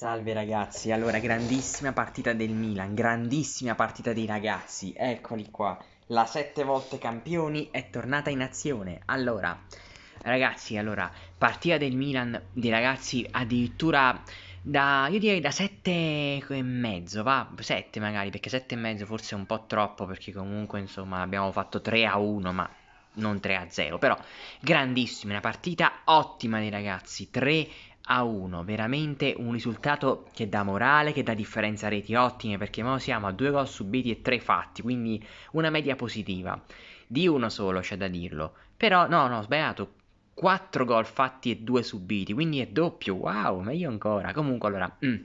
Salve ragazzi, allora grandissima partita del Milan, grandissima partita dei ragazzi, eccoli qua, la sette volte campioni è tornata in azione, allora ragazzi, allora partita del Milan dei ragazzi addirittura da, io direi da sette e mezzo, va, sette magari, perché sette e mezzo forse è un po' troppo, perché comunque insomma abbiamo fatto 3 a 1, ma non 3 a 0, però grandissima, una partita ottima dei ragazzi, 3 a 0 a 1, veramente un risultato che dà morale, che dà differenza reti ottime, perché mo siamo a 2 gol subiti e 3 fatti, quindi una media positiva. Di uno solo c'è da dirlo, però no, no, ho sbagliato, 4 gol fatti e 2 subiti, quindi è doppio, wow, meglio ancora. Comunque allora... Mm.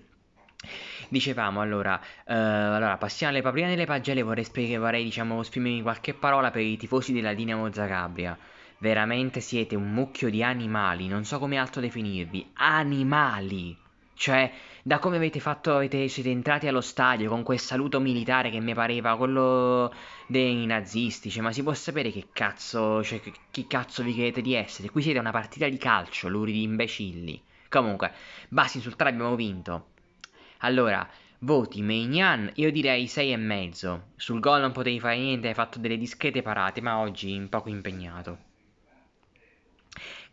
Dicevamo allora, eh, allora passiamo alle prima delle pagelle, vorrei, vorrei diciamo, esprimermi qualche parola per i tifosi della Dinamo Zagabria veramente siete un mucchio di animali, non so come altro definirvi, animali. Cioè, da come avete fatto, avete, siete entrati allo stadio con quel saluto militare che mi pareva quello dei nazisti, cioè, ma si può sapere che cazzo, cioè, chi cazzo vi credete di essere? Qui siete una partita di calcio, luridi imbecilli. Comunque, basta insultare, abbiamo vinto. Allora, voti Meignan, io direi 6,5. Sul gol non potevi fare niente, hai fatto delle discrete parate, ma oggi un poco impegnato.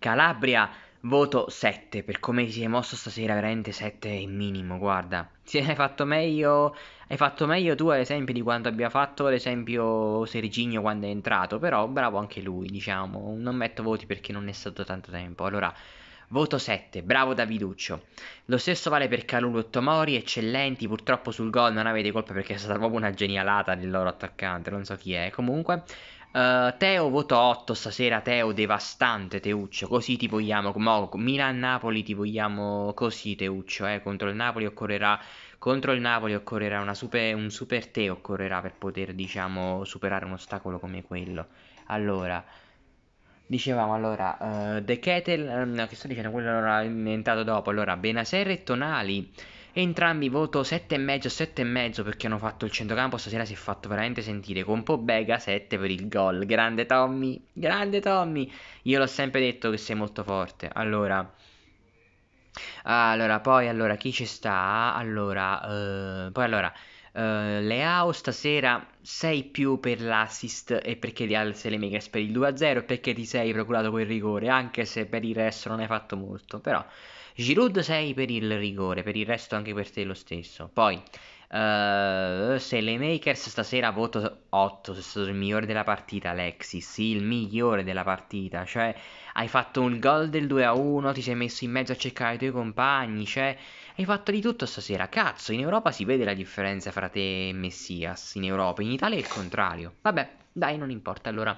Calabria voto 7 per come si è mosso stasera, veramente 7 è minimo, guarda. Si hai fatto meglio, hai fatto meglio tu ad esempio di quanto abbia fatto ad esempio Serginio quando è entrato, però bravo anche lui, diciamo. Non metto voti perché non è stato tanto tempo. Allora, Voto 7, bravo Daviduccio. Lo stesso vale per Calulu e Tomori, eccellenti, purtroppo sul gol non avete colpa perché è stata proprio una genialata del loro attaccante, non so chi è. Comunque, Uh, Teo voto 8 stasera, Teo devastante Teuccio, così ti vogliamo, mo, Milan-Napoli ti vogliamo così Teuccio, eh, contro il Napoli occorrerà, contro il Napoli occorrerà super, un super te occorrerà per poter diciamo superare un ostacolo come quello. Allora, Dicevamo allora, uh, eh, The Kettle, uh, mm, che sto dicendo, quello era inventato dopo, allora Benaser e Tonali, Entrambi voto 7,5 7,5 perché hanno fatto il centrocampo stasera si è fatto veramente sentire con Pobega 7 per il gol. Grande Tommy, grande Tommy. Io l'ho sempre detto che sei molto forte. Allora Allora, poi allora chi ci sta? Allora, eh, poi allora Uh, Leao stasera sei più per l'assist e perché di alza le per il 2-0 e perché ti sei procurato quel rigore, anche se per il resto non hai fatto molto, però Giroud sei per il rigore, per il resto anche per te lo stesso. Poi eh, se le Makers stasera voto 8, sei stato il migliore della partita, Alexi. Sì, il migliore della partita. Cioè, hai fatto un gol del 2 a 1, ti sei messo in mezzo a cercare i tuoi compagni. Cioè, hai fatto di tutto stasera. Cazzo, in Europa si vede la differenza fra te e Messias. In Europa, in Italia è il contrario. Vabbè, dai, non importa allora.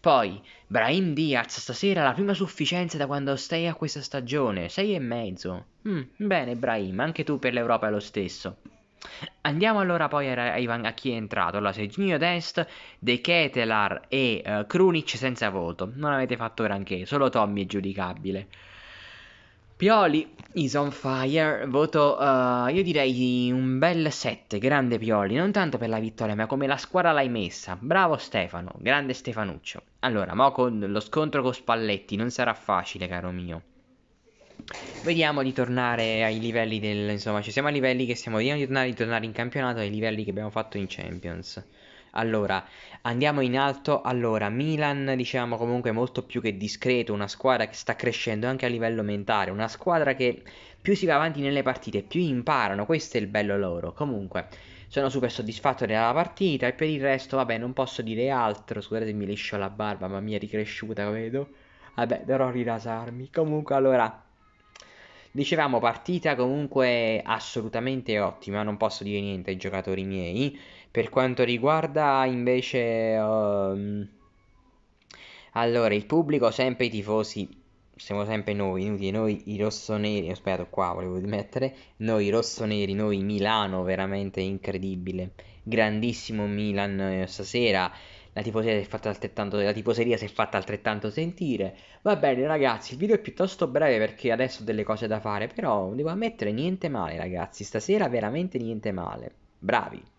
Poi, Brahim Diaz stasera la prima sufficienza da quando stai a questa stagione, Sei e mezzo. Mm, bene, Brahim, anche tu per l'Europa è lo stesso. Andiamo allora poi a, Ivan, a chi è entrato. Allora, Serginio Dest, De Ketelar e uh, Krunic senza voto. Non avete fatto granché, solo Tommy è giudicabile. Pioli is on fire, voto uh, io direi un bel 7, grande Pioli, non tanto per la vittoria ma come la squadra l'hai messa, bravo Stefano, grande Stefanuccio. Allora, mo con lo scontro con Spalletti non sarà facile caro mio, Vediamo di tornare ai livelli del... Insomma, ci siamo a livelli che siamo... Vediamo di tornare, di tornare in campionato ai livelli che abbiamo fatto in Champions. Allora, andiamo in alto. Allora, Milan, diciamo comunque molto più che discreto, una squadra che sta crescendo anche a livello mentale, una squadra che più si va avanti nelle partite, più imparano, questo è il bello loro. Comunque, sono super soddisfatto della partita e per il resto, vabbè, non posso dire altro. Scusate se mi liscio la barba, ma mi è ricresciuta, vedo. Vabbè, dovrò rirasarmi. Comunque, allora, Dicevamo partita comunque assolutamente ottima, non posso dire niente ai giocatori miei. Per quanto riguarda invece... Um... Allora, il pubblico, sempre i tifosi, siamo sempre noi, inutili, noi i rossoneri, ho sbagliato qua, volevo mettere, noi i rossoneri, noi Milano, veramente incredibile, grandissimo Milan eh, stasera, la tifoseria si è fatta altrettanto, la tifoseria si è fatta altrettanto sentire. Va bene, ragazzi, il video è piuttosto breve perché adesso ho delle cose da fare, però devo ammettere niente male, ragazzi, stasera veramente niente male. Bravi.